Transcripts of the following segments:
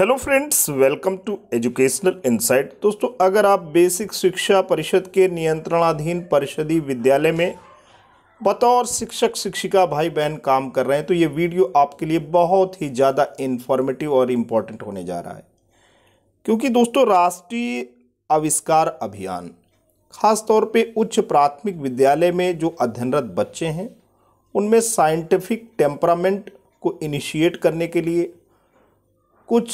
hello friends welcome to educational insight दोस्तों अगर आप बेसिक शिक्षा परिषद के नियंत्रणाधीन परिषदी विद्यालय में बतौर शिक्षक शिक्षिका भाई बहन काम कर रहे हैं तो ये वीडियो आपके लिए बहुत ही ज़्यादा इन्फॉर्मेटिव और इम्पॉर्टेंट होने जा रहा है क्योंकि दोस्तों राष्ट्रीय आविष्कार अभियान खासतौर पर उच्च प्राथमिक विद्यालय में जो अध्ययनरत बच्चे हैं उनमें साइंटिफिक टेम्परामेंट को इनिशिएट करने के लिए कुछ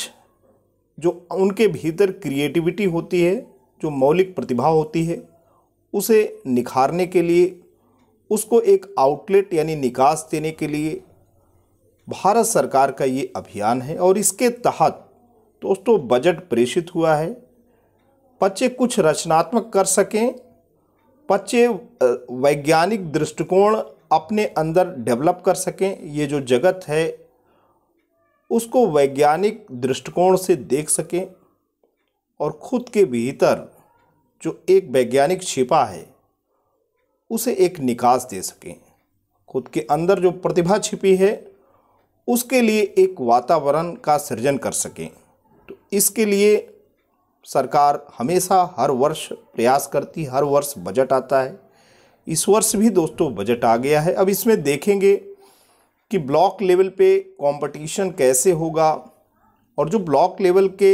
जो उनके भीतर क्रिएटिविटी होती है जो मौलिक प्रतिभा होती है उसे निखारने के लिए उसको एक आउटलेट यानी निकास देने के लिए भारत सरकार का ये अभियान है और इसके तहत दोस्तों बजट प्रेषित हुआ है बच्चे कुछ रचनात्मक कर सकें बच्चे वैज्ञानिक दृष्टिकोण अपने अंदर डेवलप कर सकें ये जो जगत है उसको वैज्ञानिक दृष्टिकोण से देख सकें और खुद के भीतर जो एक वैज्ञानिक छिपा है उसे एक निकास दे सकें खुद के अंदर जो प्रतिभा छिपी है उसके लिए एक वातावरण का सृजन कर सकें तो इसके लिए सरकार हमेशा हर वर्ष प्रयास करती हर वर्ष बजट आता है इस वर्ष भी दोस्तों बजट आ गया है अब इसमें देखेंगे कि ब्लॉक लेवल पे कंपटीशन कैसे होगा और जो ब्लॉक लेवल के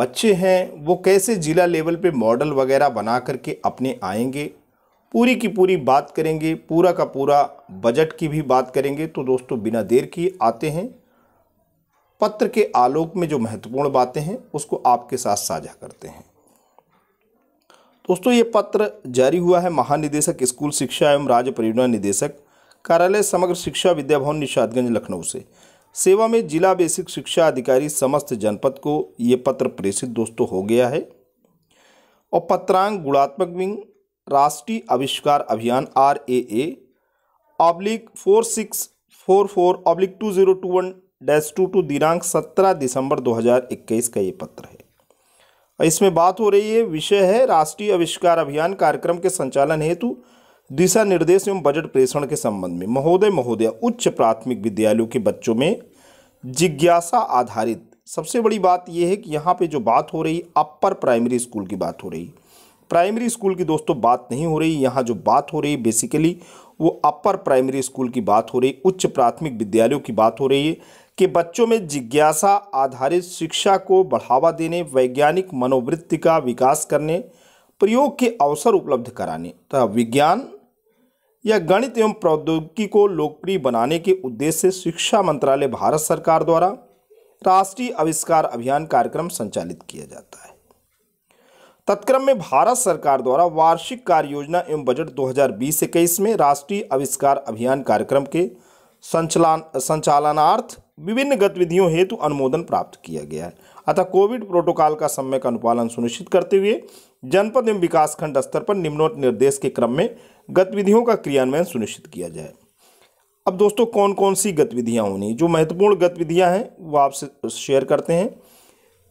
बच्चे हैं वो कैसे ज़िला लेवल पे मॉडल वगैरह बना करके अपने आएंगे पूरी की पूरी बात करेंगे पूरा का पूरा बजट की भी बात करेंगे तो दोस्तों बिना देर के आते हैं पत्र के आलोक में जो महत्वपूर्ण बातें हैं उसको आपके साथ साझा करते हैं दोस्तों ये पत्र जारी हुआ है महानिदेशक स्कूल शिक्षा एवं राज्य परियोजना निदेशक कार्यालय समग्र शिक्षा विद्या भवन निषादगंज लखनऊ से सेवा में जिला बेसिक शिक्षा अधिकारी समस्त जनपद को ये पत्र प्रेषित दोस्तों हो गया है और पत्रांग गुणात्मक wing Rashtriya Avishkar Abhiyan R A oblique four six four four oblique two zero two one dash two two दिनांक सत्रह दिसंबर दो हज़ार इक्कीस का ये पत्र है और इसमें बात हो रही है विषय है राष्ट्रीय आविष्कार अभियान कार्यक्रम के संचालन हेतु दिशा निर्देश एवं बजट प्रेषण के संबंध में महोदय महोदय उच्च प्राथमिक विद्यालयों के बच्चों में जिज्ञासा आधारित सबसे बड़ी बात यह है कि यहाँ पे जो बात हो रही अपर प्राइमरी स्कूल की बात हो रही प्राइमरी स्कूल की दोस्तों बात नहीं हो रही यहाँ जो बात हो रही बेसिकली वो अपर प्राइमरी स्कूल की बात हो रही उच्च प्राथमिक विद्यालयों की बात हो रही है कि बच्चों में जिज्ञासा आधारित शिक्षा को बढ़ावा देने वैज्ञानिक मनोवृत्ति का विकास करने प्रयोग के अवसर उपलब्ध कराने तथा विज्ञान यह गणित एवं प्रौद्योगिकी को लोकप्रिय बनाने के उद्देश्य से शिक्षा मंत्रालय भारत सरकार द्वारा राष्ट्रीय आविष्कार अभियान कार्यक्रम संचालित किया जाता है तत्क्रम में भारत सरकार द्वारा वार्षिक कार्य योजना एवं बजट 2020-21 में राष्ट्रीय आविष्कार अभियान कार्यक्रम के संचालन संचालनार्थ विभिन्न गतिविधियों हेतु अनुमोदन प्राप्त किया गया है अतः कोविड प्रोटोकॉल का समय का अनुपालन सुनिश्चित करते हुए जनपद एवं विकासखंड स्तर पर निम्नोक्त निर्देश के क्रम में गतिविधियों का क्रियान्वयन सुनिश्चित किया जाए अब दोस्तों कौन कौन सी गतिविधियाँ होनी जो महत्वपूर्ण गतिविधियाँ हैं वो आपसे शेयर करते हैं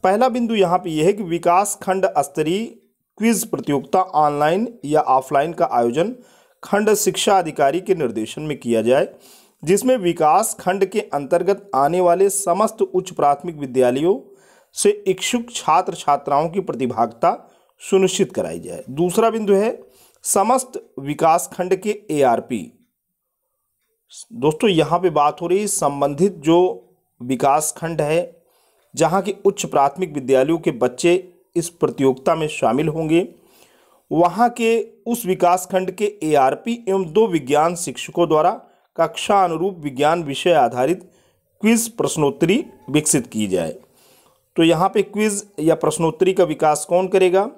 पहला बिंदु यहाँ पर यह है कि विकास खंड स्तरीय क्विज प्रतियोगिता ऑनलाइन या ऑफलाइन का आयोजन खंड शिक्षा अधिकारी के निर्देशन में किया जाए जिसमें विकास खंड के अंतर्गत आने वाले समस्त उच्च प्राथमिक विद्यालयों से इच्छुक छात्र छात्राओं की प्रतिभागिता सुनिश्चित कराई जाए दूसरा बिंदु है समस्त विकास खंड के एआरपी दोस्तों यहाँ पे बात हो रही संबंधित जो विकास खंड है जहाँ के उच्च प्राथमिक विद्यालयों के बच्चे इस प्रतियोगिता में शामिल होंगे वहाँ के उस विकास खंड के एआरपी एवं दो विज्ञान शिक्षकों द्वारा कक्षा अनुरूप विज्ञान विषय आधारित क्विज प्रश्नोत्तरी विकसित की जाए तो यहाँ पे क्विज या प्रश्नोत्तरी का विकास कौन करेगा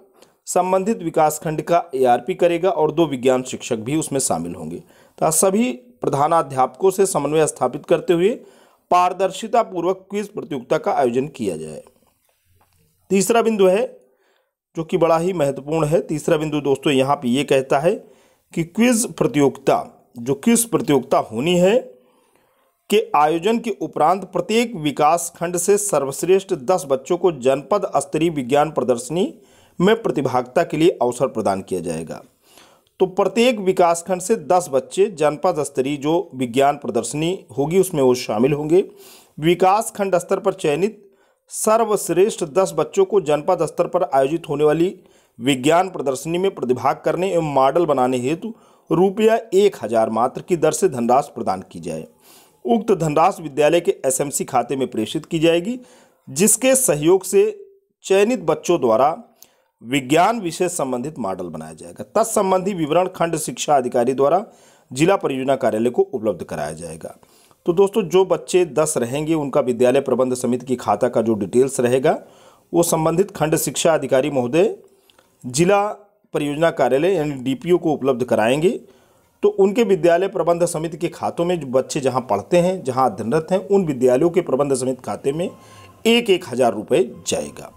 संबंधित विकासखंड का ए करेगा और दो विज्ञान शिक्षक भी उसमें शामिल होंगे तथा तो सभी प्रधानाध्यापकों से समन्वय स्थापित करते हुए पारदर्शिता पूर्वक क्विज प्रतियोगिता का आयोजन किया जाए तीसरा बिंदु है जो कि बड़ा ही महत्वपूर्ण है तीसरा बिंदु दोस्तों यहाँ पे ये कहता है कि क्विज प्रतियोगिता जो क्विज प्रतियोगिता होनी है के आयोजन के उपरांत प्रत्येक विकास खंड से सर्वश्रेष्ठ दस बच्चों को जनपद स्तरीय विज्ञान प्रदर्शनी में प्रतिभागिता के लिए अवसर प्रदान किया जाएगा तो प्रत्येक विकासखंड से दस बच्चे जनपद स्तरीय जो विज्ञान प्रदर्शनी होगी उसमें वो शामिल होंगे विकासखंड स्तर पर चयनित सर्वश्रेष्ठ दस बच्चों को जनपद स्तर पर आयोजित होने वाली विज्ञान प्रदर्शनी में प्रतिभाग करने एवं मॉडल बनाने हेतु रुपया एक हज़ार मात्र की दर से धनराशि प्रदान की जाए उक्त धनराशि विद्यालय के एसएमसी खाते में प्रेषित की जाएगी जिसके सहयोग से चयनित बच्चों द्वारा विज्ञान विषय संबंधित मॉडल बनाया जाएगा तत्संबंधी विवरण खंड शिक्षा अधिकारी द्वारा जिला परियोजना कार्यालय को उपलब्ध कराया जाएगा तो दोस्तों जो बच्चे दस रहेंगे उनका विद्यालय प्रबंध समिति की खाता का जो डिटेल्स रहेगा वो संबंधित खंड शिक्षा अधिकारी महोदय जिला परियोजना कार्यालय यानी डीपीओ को उपलब्ध कराएंगे तो उनके विद्यालय प्रबंध समिति के खातों में जो बच्चे जहाँ पढ़ते हैं जहाँ अध्ययनरत हैं उन विद्यालयों के प्रबंध समिति खाते में एक एक हज़ार रुपये जाएगा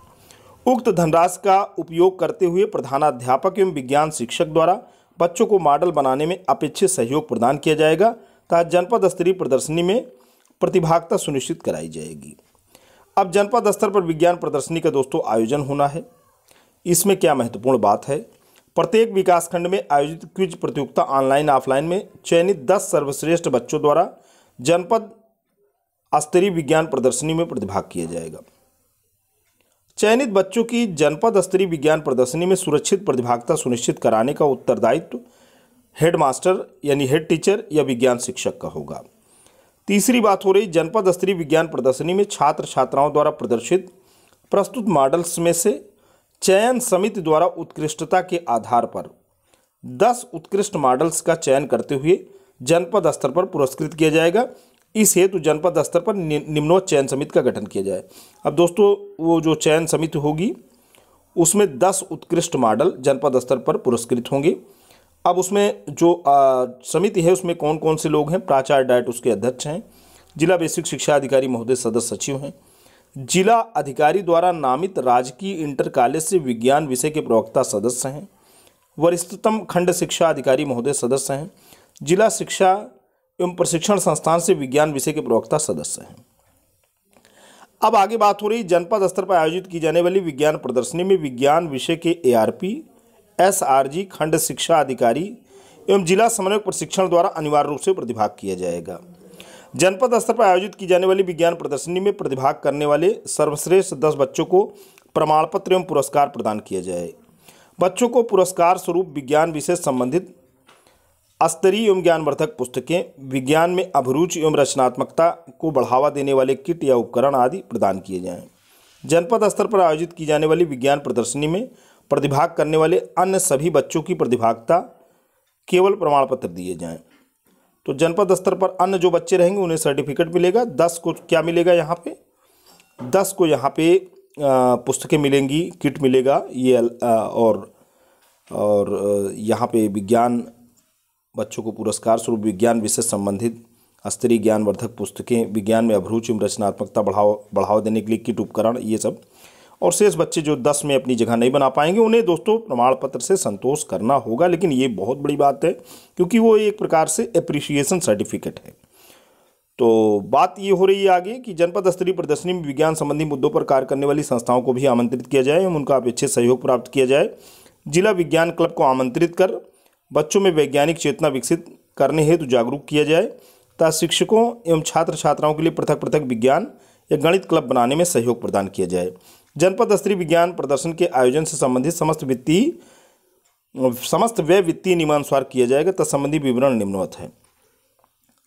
उक्त धनराशि का उपयोग करते हुए प्रधानाध्यापक एवं विज्ञान शिक्षक द्वारा बच्चों को मॉडल बनाने में अपेक्षित सहयोग प्रदान किया जाएगा तथा जनपद स्तरीय प्रदर्शनी में प्रतिभागिता सुनिश्चित कराई जाएगी अब जनपद स्तर पर विज्ञान प्रदर्शनी का दोस्तों आयोजन होना है इसमें क्या महत्वपूर्ण बात है प्रत्येक विकासखंड में आयोजित क्विज प्रतियोगिता ऑनलाइन ऑफलाइन में चयनित दस सर्वश्रेष्ठ बच्चों द्वारा जनपद स्तरीय विज्ञान प्रदर्शनी में प्रतिभाग किया जाएगा चयनित बच्चों की जनपद स्तरीय विज्ञान प्रदर्शनी में सुरक्षित प्रतिभागिता सुनिश्चित कराने का उत्तरदायित्व हेडमास्टर यानी हेड टीचर या विज्ञान शिक्षक का होगा तीसरी बात हो रही जनपद स्तरीय विज्ञान प्रदर्शनी में छात्र छात्राओं द्वारा प्रदर्शित प्रस्तुत मॉडल्स में से चयन समिति द्वारा उत्कृष्टता के आधार पर 10 उत्कृष्ट मॉडल्स का चयन करते हुए जनपद स्तर पर पुरस्कृत किया जाएगा इस हेतु जनपद स्तर पर निम्नोच चयन समिति का गठन किया जाए अब दोस्तों वो जो चयन समिति होगी उसमें दस उत्कृष्ट मॉडल जनपद स्तर पर पुरस्कृत होंगे अब उसमें जो समिति है उसमें कौन कौन से लोग हैं प्राचार्य डाइट उसके अध्यक्ष हैं जिला बेसिक शिक्षा अधिकारी महोदय सदस्य सचिव हैं जिला अधिकारी द्वारा नामित राजकीय इंटर कॉलेज से विज्ञान विषय के प्रवक्ता सदस्य हैं वरिष्ठतम खंड शिक्षा अधिकारी महोदय सदस्य हैं जिला शिक्षा एवं प्रशिक्षण संस्थान से विज्ञान विषय के प्रवक्ता सदस्य हैं अब आगे बात हो रही जनपद स्तर पर आयोजित की जाने वाली विज्ञान प्रदर्शनी में विज्ञान विषय के एआरपी एसआरजी खंड शिक्षा अधिकारी एवं जिला समन्वयक प्रशिक्षण द्वारा अनिवार्य रूप से प्रतिभाग किया जाएगा जनपद स्तर पर आयोजित की जाने वाली विज्ञान प्रदर्शनी में प्रतिभाग करने वाले सर्वश्रेष्ठ दस बच्चों को प्रमाण पत्र एवं पुरस्कार प्रदान किया जाए बच्चों को पुरस्कार स्वरूप विज्ञान विषय संबंधित स्तरीय एवं ज्ञानवर्धक पुस्तकें विज्ञान में अभिरुचि एवं रचनात्मकता को बढ़ावा देने वाले किट या उपकरण आदि प्रदान किए जाएँ जनपद स्तर पर आयोजित की जाने वाली विज्ञान प्रदर्शनी में प्रतिभाग करने वाले अन्य सभी बच्चों की प्रतिभागता केवल प्रमाण पत्र दिए जाएं तो जनपद स्तर पर अन्य जो बच्चे रहेंगे उन्हें सर्टिफिकेट मिलेगा दस को क्या मिलेगा यहाँ पे दस को यहाँ पे पुस्तकें मिलेंगी किट मिलेगा ये और और यहाँ पे विज्ञान बच्चों को पुरस्कार स्वरूप विज्ञान विषय संबंधित स्तरीय ज्ञानवर्धक पुस्तकें विज्ञान में अभिरुचि एवं रचनात्मकता बढ़ाव बढ़ावा देने के लिए किट उपकरण ये सब और शेष बच्चे जो दस में अपनी जगह नहीं बना पाएंगे उन्हें दोस्तों प्रमाण पत्र से संतोष करना होगा लेकिन ये बहुत बड़ी बात है क्योंकि वो एक प्रकार से अप्रिसिएशन सर्टिफिकेट है तो बात ये हो रही है आगे कि जनपद स्तरीय प्रदर्शनी में विज्ञान संबंधी मुद्दों पर कार्य करने वाली संस्थाओं को भी आमंत्रित किया जाए एवं उनका अपेक्षित सहयोग प्राप्त किया जाए जिला विज्ञान क्लब को आमंत्रित कर बच्चों में वैज्ञानिक चेतना विकसित करने हेतु जागरूक किया जाए तथा शिक्षकों एवं छात्र छात्राओं के लिए पृथक पृथक विज्ञान या गणित क्लब बनाने में सहयोग प्रदान किया जाए जनपद स्तरीय विज्ञान प्रदर्शन के आयोजन से संबंधित समस्त वित्तीय समस्त व्यय वित्तीय नियमानुसार किया जाएगा तत्संबंधी विवरण निम्नवत है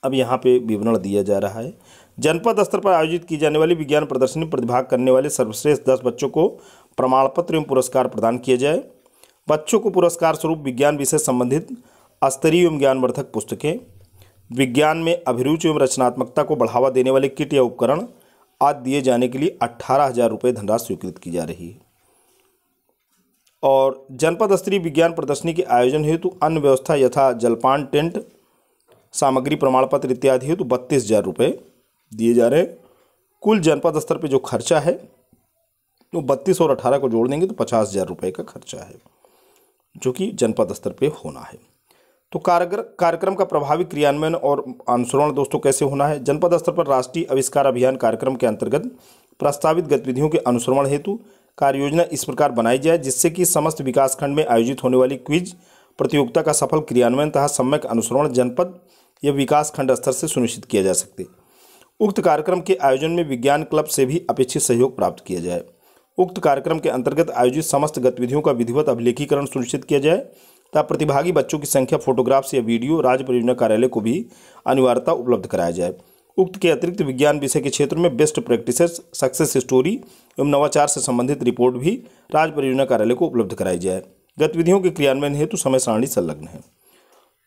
अब यहाँ पे विवरण दिया जा रहा है जनपद स्तर पर आयोजित की जाने वाली विज्ञान प्रदर्शनी प्रतिभाग करने वाले सर्वश्रेष्ठ दस बच्चों को प्रमाण पत्र एवं पुरस्कार प्रदान किए जाए बच्चों को पुरस्कार स्वरूप विज्ञान विषय संबंधित स्तरीय एवं ज्ञानवर्धक पुस्तकें विज्ञान में अभिरुचि एवं रचनात्मकता को बढ़ावा देने वाले किट या उपकरण आदि दिए जाने के लिए अट्ठारह हजार रुपये धनराशि स्वीकृत की जा रही है और जनपद स्तरीय विज्ञान प्रदर्शनी के आयोजन हेतु अन्य व्यवस्था यथा जलपान टेंट सामग्री प्रमाण पत्र इत्यादि हेतु बत्तीस हजार रुपये दिए जा रहे कुल जनपद स्तर पर जो खर्चा है वो तो बत्तीस और अठारह को जोड़ देंगे तो पचास हजार रुपये का खर्चा है जो कि जनपद स्तर पे होना है तो कार्यक्रम कार्यक्रम का प्रभावी क्रियान्वयन और अनुसरण दोस्तों कैसे होना है जनपद स्तर पर राष्ट्रीय आविष्कार अभियान कार्यक्रम के अंतर्गत प्रस्तावित गतिविधियों के अनुसरण हेतु कार्य योजना इस प्रकार बनाई जाए जिससे कि समस्त विकासखंड में आयोजित होने वाली क्विज प्रतियोगिता का सफल क्रियान्वयन तथा सम्यक अनुसरण जनपद या विकास खंड स्तर से सुनिश्चित किया जा सकते उक्त कार्यक्रम के आयोजन में विज्ञान क्लब से भी अपेक्षित सहयोग प्राप्त किया जाए उक्त कार्यक्रम के अंतर्गत आयोजित समस्त गतिविधियों का विधिवत अभिलेखीकरण सुनिश्चित किया जाए तथा प्रतिभागी बच्चों की संख्या फोटोग्राफ्स या वीडियो राज्य परियोजना कार्यालय को भी अनिवार्यता उपलब्ध कराया जाए उक्त के अतिरिक्त विज्ञान विषय के क्षेत्र में बेस्ट प्रैक्टिसेस सक्सेस स्टोरी एवं नवाचार से संबंधित रिपोर्ट भी राज्य परियोजना कार्यालय को उपलब्ध कराई जाए गतिविधियों के क्रियान्वयन हेतु समय सारणी संलग्न है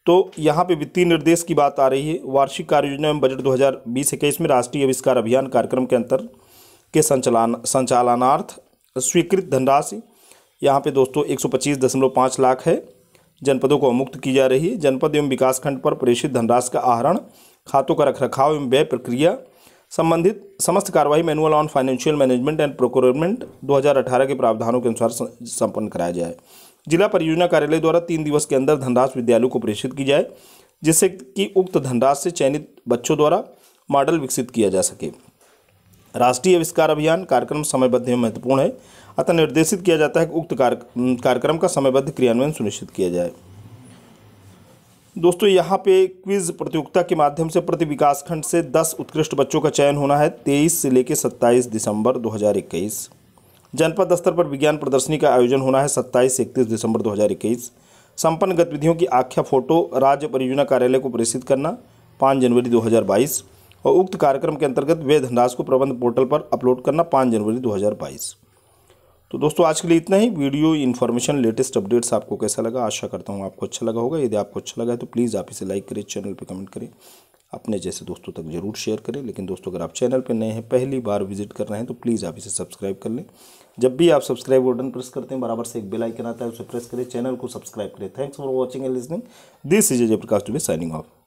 तो यहाँ पे वित्तीय निर्देश की बात आ रही है वार्षिक कार्य योजना एवं बजट दो हजार में राष्ट्रीय आविष्कार अभियान कार्यक्रम के अंतर्गत के संचालन संचालनार्थ स्वीकृत धनराशि यहाँ पे दोस्तों एक सौ पच्चीस दशमलव पाँच लाख है जनपदों को मुक्त की जा रही है जनपद एवं विकासखंड पर प्रेषित धनराशि का आहरण खातों का रखरखाव एवं व्यय प्रक्रिया संबंधित समस्त कार्रवाई manual on financial management and procurement 2018 के प्रावधानों के अनुसार संपन्न कराया जाए जिला परियोजना कार्यालय द्वारा तीन दिवस के अंदर धनराशि विद्यालयों को प्रेषित की जाए जिससे कि उक्त धनराशि से चयनित बच्चों द्वारा मॉडल विकसित किया जा सके राष्ट्रीय आविष्कार अभियान कार्यक्रम समयबद्ध में महत्वपूर्ण है अतः निर्देशित किया जाता है कि उक्त कार्यक्रम का समयबद्ध क्रियान्वयन सुनिश्चित किया जाए दोस्तों यहाँ पे क्विज प्रतियोगिता के माध्यम से प्रति विकासखंड से 10 उत्कृष्ट बच्चों का चयन होना है 23 से लेकर 27 दिसंबर 2021 जनपद स्तर पर विज्ञान प्रदर्शनी का आयोजन होना है 27 से इकतीस दिसंबर 2021 संपन्न गतिविधियों की आख्या फोटो राज्य परियोजना कार्यालय को प्रेषित करना पाँच जनवरी 2022 और उक्त कार्यक्रम के अंतर्गत वे धनराज को प्रबंध पोर्टल पर अपलोड करना पाँच जनवरी दो तो दोस्तों आज के लिए इतना ही वीडियो इन्फॉर्मेशन लेटेस्ट अपडेट्स आपको कैसा लगा आशा करता हूँ आपको अच्छा लगा होगा यदि आपको अच्छा लगा है तो प्लीज़ आप इसे लाइक करें चैनल पर कमेंट करें अपने जैसे दोस्तों तक जरूर शेयर करें लेकिन दोस्तों अगर आप चैनल पर नए हैं पहली बार विजिट कर रहे हैं तो प्लीज़ आप इसे सब्सक्राइब कर लें जब भी आप सब्सक्राइब बटन प्रेस करते हैं बराबर से एक बेल आइकन आता है उसे प्रेस करें चैनल को सब्सक्राइब करें thanks for watching and listening this is Ajay Prakash to be signing of